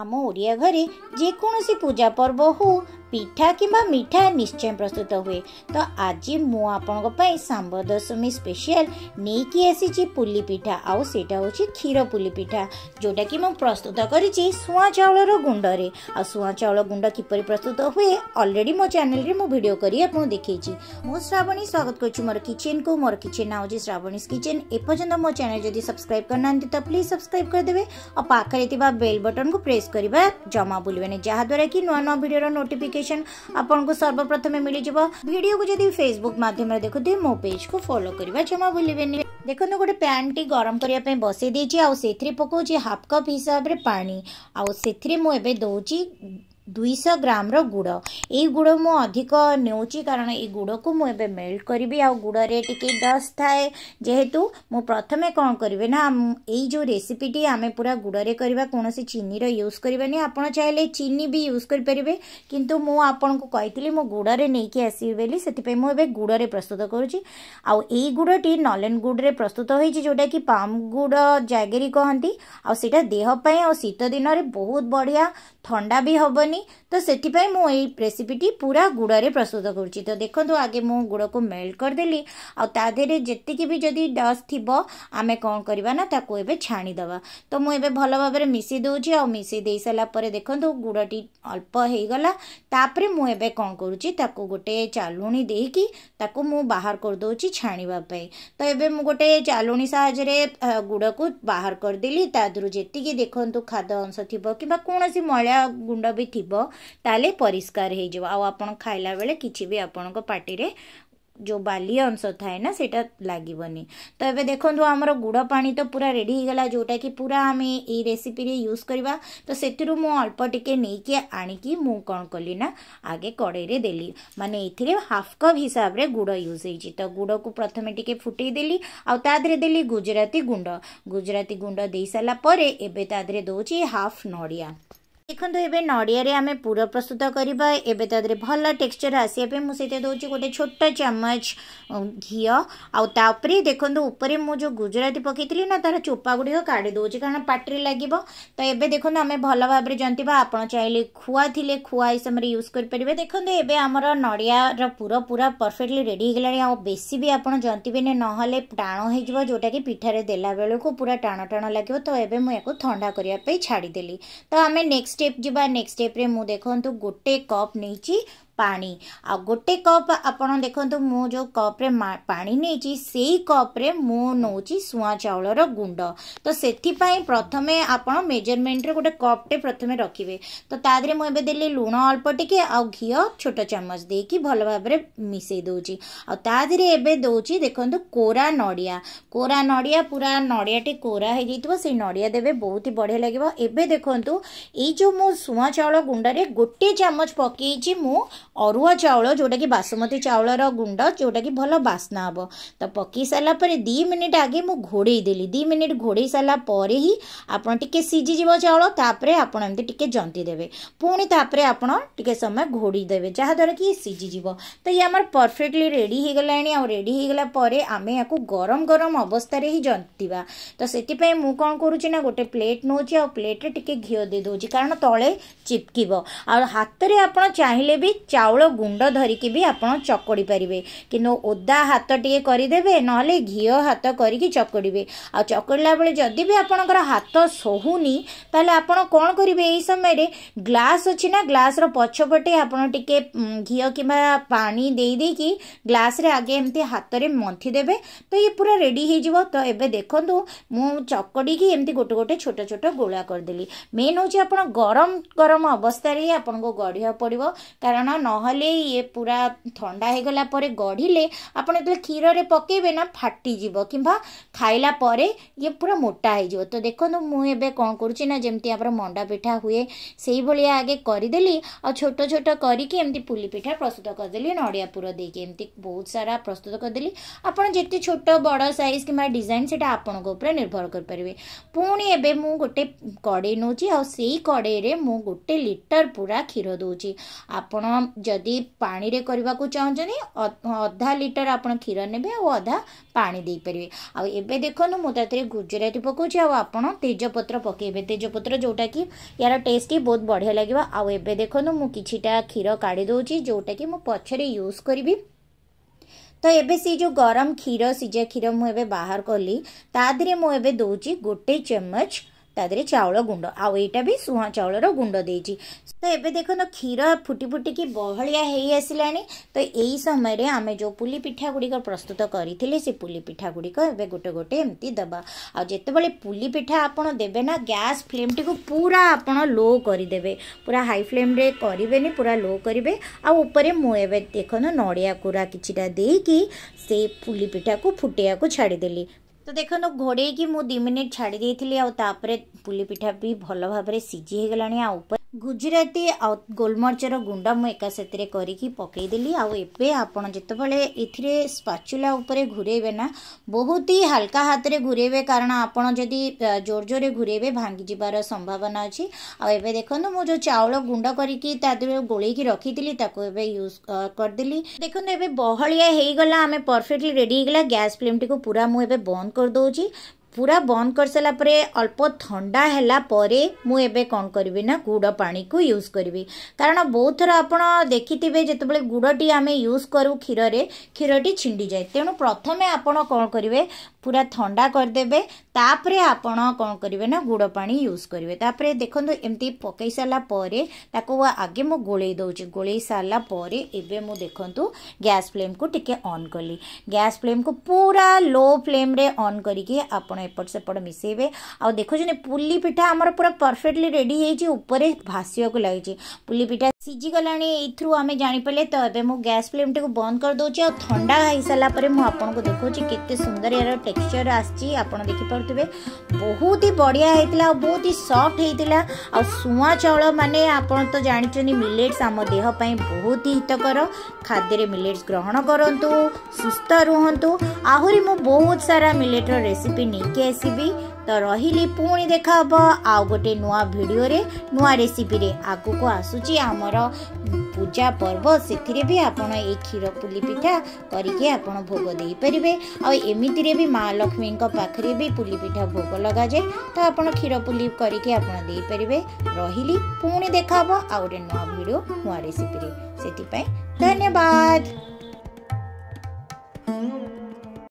ଆମ ଓଡ଼ିଆ ଘରେ ଯେକୌଣସି ପୂଜା ପର୍ବ ହେଉ ପିଠା କିମ୍ବା ମିଠା ନିଶ୍ଚୟ ପ୍ରସ୍ତୁତ ହୁଏ ତ ଆଜି ମୁଁ ଆପଣଙ୍କ ପାଇଁ ସାମ୍ବ ଦଶମୀ ସ୍ପେଶିଆଲ୍ ନେଇକି ଆସିଛି ପୁଲି ପିଠା ଆଉ ସେଇଟା ହେଉଛି କ୍ଷୀର ପୁଲି ପିଠା ଯେଉଁଟାକି ମୁଁ ପ୍ରସ୍ତୁତ କରିଛି ଶୁଆ ଚାଉଳର ଗୁଣ୍ଡରେ ଆଉ ଶୁଆ ଚାଉଳ ଗୁଣ୍ଡ କିପରି ପ୍ରସ୍ତୁତ ହୁଏ ଅଲରେଡ଼ି ମୋ ଚ୍ୟାନେଲରେ ମୁଁ ଭିଡ଼ିଓ କରି ଆପଣଙ୍କୁ ଦେଖେଇଛି ମୁଁ ଶ୍ରାବଣୀ ସ୍ୱାଗତ କରୁଛି ମୋର କିଚେନ୍କୁ ମୋର କିଚେନ୍ ନାଁ ହେଉଛି ଶ୍ରାବଣୀସ୍ କିଚେନ୍ ଏପର୍ଯ୍ୟନ୍ତ ମୋ ଚ୍ୟାନେଲ୍ ଯଦି ସବସ୍କ୍ରାଇବ୍ କରିନାହାନ୍ତି ତ ପ୍ଲିଜ୍ ସବସ୍କ୍ରାଇବ୍ କରିଦେବେ ଆଉ ପାଖରେ ଥିବା ବେଲ୍ ବଟନ୍କୁ ପ୍ରେସ୍ କରିବା ଜମା ଭୁଲିବେନି ଯାହାଦ୍ୱାରା କି ନୂଆ ନୂଆ ଭିଡ଼ିଓର ନୋଟିଫିକେସନ୍ नोटिफिकेसन ଆପଣଙ୍କୁ ସର୍ବପ୍ରଥମେ ମିଳିଯିବ ଭିଡ଼ିଓକୁ ଯଦି ଫେସବୁକ୍ ମାଧ୍ୟମରେ ଦେଖୁଥିବେ ମୋ ପେଜ୍କୁ ଫଲୋ କରିବା ଜମା ଭୁଲିବେନି ଦେଖନ୍ତୁ ଗୋଟେ ପ୍ୟାନ୍ଟି ଗରମ କରିବା ପାଇଁ ବସାଇ ଦେଇଛି ଆଉ ସେଥିରେ ପକାଉଛି ହାଫ୍ କପ୍ ହିସାବରେ ପାଣି ଆଉ ସେଥିରେ ମୁଁ ଏବେ ଦେଉଛି ଦୁଇଶହ ଗ୍ରାମର ଗୁଡ଼ ଏଇ ଗୁଡ଼ ମୁଁ ଅଧିକ ନେଉଛି କାରଣ ଏଇ ଗୁଡ଼କୁ ମୁଁ ଏବେ ମେଲ୍ଟ କରିବି ଆଉ ଗୁଡ଼ରେ ଟିକେ ଡଷ୍ଟ ଥାଏ ଯେହେତୁ ମୁଁ ପ୍ରଥମେ କ'ଣ କରିବି ନା ଏଇ ଯେଉଁ ରେସିପିଟି ଆମେ ପୁରା ଗୁଡ଼ରେ କରିବା କୌଣସି ଚିନିର ୟୁଜ୍ କରିବାନି ଆପଣ ଚାହିଁଲେ ଚିନି ବି ୟୁଜ୍ କରିପାରିବେ କିନ୍ତୁ ମୁଁ ଆପଣଙ୍କୁ କହିଥିଲି ମୁଁ ଗୁଡ଼ରେ ନେଇକି ଆସିବି ବୋଲି ସେଥିପାଇଁ ମୁଁ ଏବେ ଗୁଡ଼ରେ ପ୍ରସ୍ତୁତ କରୁଛି ଆଉ ଏଇ ଗୁଡ଼ଟି ନଲେନ୍ ଗୁଡ଼ରେ ପ୍ରସ୍ତୁତ ହୋଇଛି ଯେଉଁଟାକି ପାମ୍ ଗୁଡ଼ ଜାଗେରି କହନ୍ତି ଆଉ ସେଇଟା ଦେହ ପାଇଁ ଆଉ ଶୀତ ଦିନରେ ବହୁତ ବଢ଼ିଆ ଥଣ୍ଡା ବି ହେବନି ହେବନି ତ ସେଥିପାଇଁ ମୁଁ ଏଇ ରେସିପିଟି ପୁରା ଗୁଡ଼ରେ ପ୍ରସ୍ତୁତ କରୁଛି ତ ଦେଖନ୍ତୁ ଆଗେ ମୁଁ ଗୁଡ଼କୁ ମେଲ୍ଟ କରିଦେଲି ଆଉ ତା ଦେହରେ ଯେତିକି ବି ଯଦି ଡଷ୍ଟ ଥିବ ଆମେ କ'ଣ କରିବା ନା ତାକୁ ଏବେ ଛାଣିଦେବା ତ ମୁଁ ଏବେ ଭଲ ଭାବରେ ମିଶି ଦେଉଛି ଆଉ ମିଶି ଦେଇସାରିଲା ପରେ ଦେଖନ୍ତୁ ଗୁଡ଼ଟି ଅଳ୍ପ ହେଇଗଲା ତାପରେ ମୁଁ ଏବେ କ'ଣ କରୁଛି ତାକୁ ଗୋଟେ ଚାଲୁଣି ଦେଇକି ତାକୁ ମୁଁ ବାହାର କରିଦେଉଛି ଛାଣିବା ପାଇଁ ତ ଏବେ ମୁଁ ଗୋଟେ ଚାଲୁଣି ସାହାଯ୍ୟରେ ଗୁଡ଼କୁ ବାହାର କରିଦେଲି ତା ଦେହରୁ ଯେତିକି ଦେଖନ୍ତୁ ଖାଦ୍ୟ ଅଂଶ ଥିବ କିମ୍ବା କୌଣସି ମଇଳା ଗୁଣ୍ଡ ବି ଥିବ ଥିବ ତାହେଲେ ପରିଷ୍କାର ହେଇଯିବ ଆଉ ଆପଣ ଖାଇଲା ବେଳେ କିଛି ବି ଆପଣଙ୍କ ପାଟିରେ ଯେଉଁ ବାଲି ଅଂଶ ଥାଏ ନା ସେଇଟା ଲାଗିବନି ତ ଏବେ ଦେଖନ୍ତୁ ଆମର ଗୁଡ଼ ପାଣି ତ ପୁରା ରେଡ଼ି ହେଇଗଲା ଯେଉଁଟାକି ପୁରା ଆମେ ଏଇ ରେସିପିରେ ୟୁଜ୍ କରିବା ତ ସେଥିରୁ ମୁଁ ଅଳ୍ପ ଟିକେ ନେଇକି ଆଣିକି ମୁଁ କ'ଣ କଲି ନା ଆଗେ କଡ଼େଇରେ ଦେଲି ମାନେ ଏଥିରେ ହାଫ୍ କପ୍ ହିସାବରେ ଗୁଡ଼ ୟୁଜ୍ ହେଇଛି ତ ଗୁଡ଼କୁ ପ୍ରଥମେ ଟିକେ ଫୁଟେଇ ଦେଲି ଆଉ ତା ଦେହରେ ଦେଲି ଗୁଜୁରାତି ଗୁଣ୍ଡ ଗୁଜୁରାତି ଗୁଣ୍ଡ ଦେଇସାରିଲା ପରେ ଏବେ ତା ଦେହରେ ଦେଉଛି ହାଫ୍ ନଡ଼ିଆ ଦେଖନ୍ତୁ ଏବେ ନଡ଼ିଆରେ ଆମେ ପୁର ପ୍ରସ୍ତୁତ କରିବା ଏବେ ତା ଦେହରେ ଭଲ ଟେକ୍ସଚର୍ ଆସିବା ପାଇଁ ମୁଁ ସେଇଥିରେ ଦେଉଛି ଗୋଟେ ଛୋଟ ଚାମଚ ଘିଅ ଆଉ ତାପରେ ଦେଖନ୍ତୁ ଉପରେ ମୁଁ ଯେଉଁ ଗୁଜୁରାତି ପକାଇଥିଲି ନା ତା'ର ଚୋପା ଗୁଡ଼ିକ କାଢ଼ି ଦେଉଛି କାରଣ ପାଟିରେ ଲାଗିବ ତ ଏବେ ଦେଖନ୍ତୁ ଆମେ ଭଲ ଭାବରେ ଜନ୍ତିବା ଆପଣ ଚାହିଁଲେ ଖୁଆ ଥିଲେ ଖୁଆ ଏଇ ସମୟରେ ୟୁଜ୍ କରିପାରିବେ ଦେଖନ୍ତୁ ଏବେ ଆମର ନଡ଼ିଆର ପୁର ପୁରା ପରଫେକ୍ଟଲି ରେଡ଼ି ହେଇଗଲାଣି ଆଉ ବେଶୀ ବି ଆପଣ ଜନ୍ତିବେନି ନହେଲେ ଟାଣ ହେଇଯିବ ଯେଉଁଟାକି ପିଠାରେ ଦେଲା ବେଳକୁ ପୁରା ଟାଣ ଟାଣ ଲାଗିବ ତ ଏବେ ମୁଁ ୟାକୁ ଥଣ୍ଡା କରିବା ପାଇଁ ଛାଡ଼ିଦେଲି ତ ଆମେ ନେକ୍ସଟ স্টেপ ଯିବା ନେକ୍ସଟ ସ୍ଟେପ୍ରେ ମୁଁ ଦେଖନ୍ତୁ ଗୋଟେ କପ୍ ନେଇଛି ପାଣି ଆଉ ଗୋଟେ କପ୍ ଆପଣ ଦେଖନ୍ତୁ ମୁଁ ଯେଉଁ କପ୍ରେ ପାଣି ନେଇଛି ସେଇ କପ୍ରେ ମୁଁ ନେଉଛି ଶୁଆ ଚାଉଳର ଗୁଣ୍ଡ ତ ସେଥିପାଇଁ ପ୍ରଥମେ ଆପଣ ମେଜରମେଣ୍ଟରେ ଗୋଟେ କପ୍ଟେ ପ୍ରଥମେ ରଖିବେ ତ ତା ଦେହରେ ମୁଁ ଏବେ ଦେଲି ଲୁଣ ଅଳ୍ପ ଟିକେ ଆଉ ଘିଅ ଛୋଟ ଚାମଚ ଦେଇକି ଭଲ ଭାବରେ ମିଶାଇ ଦେଉଛି ଆଉ ତା ଦେହରେ ଏବେ ଦେଉଛି ଦେଖନ୍ତୁ କୋରା ନଡ଼ିଆ କୋରା ନଡ଼ିଆ ପୁରା ନଡ଼ିଆଟି କୋରା ହେଇଯାଇଥିବ ସେଇ ନଡ଼ିଆ ଦେବେ ବହୁତ ବଢ଼ିଆ ଲାଗିବ ଏବେ ଦେଖନ୍ତୁ ଏଇ ଯେଉଁ ମୁଁ ଶୁଆ ଚାଉଳ ଗୁଣ୍ଡରେ ଗୋଟିଏ ଚାମଚ ପକାଇଛି ମୁଁ अरुआ चाउल जोटा कि बासुमती चाउल गुंड जोटा कि भल बास्ना हे तो पक सारापर दि मिनिट आगे मुझे घोड़े देली दि मिनिट घोड़े सारापर ही आपे सीझीज चाउल आपंती जंतीदे पुणी तापर आपे समय घोड़ीदे जहाद्वर कि सीझीज तो ये आम परफेक्टली रेडीगला आडीगलापर आम या गरम गरम अवस्था ही जंतवा तो से कौन करुच्ची ना गोटे प्लेट नौ प्लेट्रे घी दे दौर कारण तले चिपक आ हाथ में आप चाहिए भी चाउल ଚାଉଳ ଗୁଣ୍ଡ ଧରିକି ବି ଆପଣ ଚକଡ଼ି ପାରିବେ କିନ୍ତୁ ଓଦା ହାତ ଟିକେ କରିଦେବେ ନହେଲେ ଘିଅ ହାତ କରିକି ଚକଡ଼ିବେ ଆଉ ଚକଡ଼ିଲା ବେଳେ ଯଦି ବି ଆପଣଙ୍କର ହାତ ସହୁନି ତାହେଲେ ଆପଣ କ'ଣ କରିବେ ଏହି ସମୟରେ ଗ୍ଲାସ୍ ଅଛି ନା ଗ୍ଲାସ୍ର ପଛପଟେ ଆପଣ ଟିକେ ଘିଅ କିମ୍ବା ପାଣି ଦେଇଦେଇକି ଗ୍ଲାସ୍ରେ ଆଗେ ଏମିତି ହାତରେ ମନ୍ଥି ତ ଇଏ ପୁରା ରେଡ଼ି ହେଇଯିବ ତ ଏବେ ଦେଖନ୍ତୁ ମୁଁ ଚକଡ଼ିକି ଏମିତି ଗୋଟେ ଗୋଟେ ଛୋଟ ଛୋଟ ଗୋଳା କରିଦେଲି ମେନ୍ ହେଉଛି ଆପଣ ଗରମ ଗରମ ଅବସ୍ଥାରେ ହିଁ ଆପଣଙ୍କୁ ଗଢ଼ିବାକୁ ପଡ଼ିବ କାରଣ ନହେଲେ ଇଏ ପୁରା ଥଣ୍ଡା ହେଇଗଲା ପରେ ଗଢ଼ିଲେ ଆପଣ ଯେତେବେଳେ କ୍ଷୀରରେ ପକାଇବେ ନା ଫାଟିଯିବ କିମ୍ବା ଖାଇଲା ପରେ ଇଏ ପୁରା ମୋଟା ହେଇଯିବ ତ ଦେଖନ୍ତୁ ମୁଁ ଏବେ କ'ଣ କରୁଛି ନା ଯେମିତି ଆମର ମଣ୍ଡା ପିଠା ହୁଏ ସେଇଭଳିଆ ଆଗେ କରିଦେଲି ଆଉ ଛୋଟ ଛୋଟ କରିକି ଏମିତି ପୁଲି ପିଠା ପ୍ରସ୍ତୁତ କରିଦେଲି ନଡ଼ିଆ ପୁର ଦେଇକି ଏମିତି ବହୁତ ସାରା ପ୍ରସ୍ତୁତ କରିଦେଲି ଆପଣ ଯେତେ ଛୋଟ ବଡ଼ ସାଇଜ୍ କିମ୍ବା ଡିଜାଇନ୍ ସେଇଟା ଆପଣଙ୍କ ଉପରେ ନିର୍ଭର କରିପାରିବେ ପୁଣି ଏବେ ମୁଁ ଗୋଟେ କଡ଼େଇ ନେଉଛି ଆଉ ସେଇ କଡ଼େଇରେ ମୁଁ ଗୋଟେ ଲିଟର ପୁରା କ୍ଷୀର ଦେଉଛି ଆପଣ ଯଦି ପାଣିରେ କରିବାକୁ ଚାହୁଁଛନ୍ତି ଅଧା ଲିଟର ଆପଣ କ୍ଷୀର ନେବେ ଆଉ ଅଧା ପାଣି ଦେଇପାରିବେ ଆଉ ଏବେ ଦେଖନ୍ତୁ ମୁଁ ତା ଦେହରେ ଗୁଜୁରାତି ପକାଉଛି ଆଉ ଆପଣ ତେଜପତ୍ର ପକାଇବେ ତେଜପତ୍ର ଯେଉଁଟାକି ୟାର ଟେଷ୍ଟ ହିଁ ବହୁତ ବଢ଼ିଆ ଲାଗିବ ଆଉ ଏବେ ଦେଖନ୍ତୁ ମୁଁ କିଛିଟା କ୍ଷୀର କାଢ଼ି ଦେଉଛି ଯେଉଁଟାକି ମୁଁ ପଛରେ ୟୁଜ୍ କରିବି ତ ଏବେ ସେ ଯେଉଁ ଗରମ କ୍ଷୀର ସିଝା କ୍ଷୀର ମୁଁ ଏବେ ବାହାର କଲି ତା ଦେହରେ ମୁଁ ଏବେ ଦେଉଛି ଗୋଟେ ଚାମଚ ତା ଦେହରେ ଚାଉଳ ଗୁଣ୍ଡ ଆଉ ଏଇଟା ବି ସୁହା ଚାଉଳର ଗୁଣ୍ଡ ଦେଇଛି ତ ଏବେ ଦେଖନ୍ତୁ କ୍ଷୀର ଫୁଟି ଫୁଟିକି ବହଳିଆ ହେଇ ଆସିଲାଣି ତ ଏଇ ସମୟରେ ଆମେ ଯେଉଁ ପୁଲି ପିଠା ଗୁଡ଼ିକ ପ୍ରସ୍ତୁତ କରିଥିଲେ ସେ ପୁଲି ପିଠା ଗୁଡ଼ିକ ଏବେ ଗୋଟେ ଗୋଟେ ଏମିତି ଦେବା ଆଉ ଯେତେବେଳେ ପୁଲି ପିଠା ଆପଣ ଦେବେ ନା ଗ୍ୟାସ୍ ଫ୍ଲେମ୍ଟିକୁ ପୁରା ଆପଣ ଲୋ କରିଦେବେ ପୁରା ହାଇ ଫ୍ଲେମ୍ରେ କରିବେନି ପୁରା ଲୋ କରିବେ ଆଉ ଉପରେ ମୁଁ ଏବେ ଦେଖନ୍ତୁ ନଡ଼ିଆ କୁରା କିଛିଟା ଦେଇକି ସେଇ ପୁଲି ପିଠାକୁ ଫୁଟେଇବାକୁ ଛାଡ଼ିଦେଲି तो देख घोड़े की मुझ दु मिनिट छाड़ी आपरे पुली पिठा भी भल भाव सीझी हो ଗୁଜୁରାତି ଆଉ ଗୋଲମରିଚର ଗୁଣ୍ଡ ମୁଁ ଏକା ସେଥିରେ କରିକି ପକାଇଦେଲି ଆଉ ଏବେ ଆପଣ ଯେତେବେଳେ ଏଥିରେ ସ୍ପାଚୁଲା ଉପରେ ଘୁରେଇବେ ନା ବହୁତ ହି ହାଲକା ହାତରେ ଘୁରେଇବେ କାରଣ ଆପଣ ଯଦି ଜୋର ଜୋରରେ ଘୁରେଇବେ ଭାଙ୍ଗିଯିବାର ସମ୍ଭାବନା ଅଛି ଆଉ ଏବେ ଦେଖନ୍ତୁ ମୁଁ ଯେଉଁ ଚାଉଳ ଗୁଣ୍ଡ କରିକି ତା ଦେହରେ ଗୋଳେଇକି ରଖିଥିଲି ତାକୁ ଏବେ ୟୁଜ୍ କରିଦେଲି ଦେଖନ୍ତୁ ଏବେ ବହଳିଆ ହେଇଗଲା ଆମେ ପରଫେକ୍ଟଲି ରେଡ଼ି ହେଇଗଲା ଗ୍ୟାସ୍ ଫ୍ଲେମ୍ଟିକୁ ପୁରା ମୁଁ ଏବେ ବନ୍ଦ କରିଦେଉଛି पूरा बंद कर सारापुर अल्प थंडा है मुझे कौन करी ना गुड़ पा को यूज करी कारण बहुत थर आप देखि जो गुड़ टी आम यूज करूँ क्षीर क्षीरटी छिंडी जाए तेणु प्रथम आप करेंगे पूरा थंडा करदे तापरे आपण कौन करेंगे ना गुड़ पा यूज करेंगे देखो एमती पक सर ताको आगे मुझे गोल दौर गोल सारापर एवं मुझे देखूँ गैस फ्लेम को टी अन् गैस फ्लेम को पूरा लो फ्लेम अन् करके सेपट मिसेबे आ पुली पिठा आम पूरा परफेक्टली रेडी भाषा को लगे पुली पिठा ସିଝିଗଲାଣି ଏଇଥିରୁ ଆମେ ଜାଣିପାରିଲେ ତ ଏବେ ମୁଁ ଗ୍ୟାସ୍ ଫ୍ଲେମ୍ଟିକୁ ବନ୍ଦ କରିଦେଉଛି ଆଉ ଥଣ୍ଡା ହେଇସାରିଲା ପରେ ମୁଁ ଆପଣଙ୍କୁ ଦେଖାଉଛି କେତେ ସୁନ୍ଦର ଏହାର ଟେକ୍ସଚର୍ ଆସିଛି ଆପଣ ଦେଖିପାରୁଥିବେ ବହୁତ ହି ବଢ଼ିଆ ହେଇଥିଲା ଆଉ ବହୁତ ହି ସଫ୍ଟ ହେଇଥିଲା ଆଉ ଶୁଆ ଚାଉଳ ମାନେ ଆପଣ ତ ଜାଣିଛନ୍ତି ମିଲେଟ୍ସ ଆମ ଦେହ ପାଇଁ ବହୁତ ହି ହିତକର ଖାଦ୍ୟରେ ମିଲେଟ୍ସ ଗ୍ରହଣ କରନ୍ତୁ ସୁସ୍ଥ ରୁହନ୍ତୁ ଆହୁରି ମୁଁ ବହୁତ ସାରା ମିଲେଟ୍ର ରେସିପି ନେଇକି ଆସିବି ତ ରହିଲି ପୁଣି ଦେଖାହବ ଆଉ ଗୋଟେ ନୂଆ ଭିଡ଼ିଓରେ ନୂଆ ରେସିପିରେ ଆଗକୁ ଆସୁଛି ଆମର ପୂଜା ପର୍ବ ସେଥିରେ ବି ଆପଣ ଏଇ କ୍ଷୀର ପୁଲି ପିଠା କରିକି ଆପଣ ଭୋଗ ଦେଇପାରିବେ ଆଉ ଏମିତିରେ ବି ମା ଲକ୍ଷ୍ମୀଙ୍କ ପାଖରେ ବି ପୁଲି ପିଠା ଭୋଗ ଲଗାଯାଏ ତ ଆପଣ କ୍ଷୀର ପୁଲି କରିକି ଆପଣ ଦେଇପାରିବେ ରହିଲି ପୁଣି ଦେଖାହବ ଆଉ ଗୋଟେ ନୂଆ ଭିଡ଼ିଓ ନୂଆ ରେସିପିରେ ସେଥିପାଇଁ ଧନ୍ୟବାଦ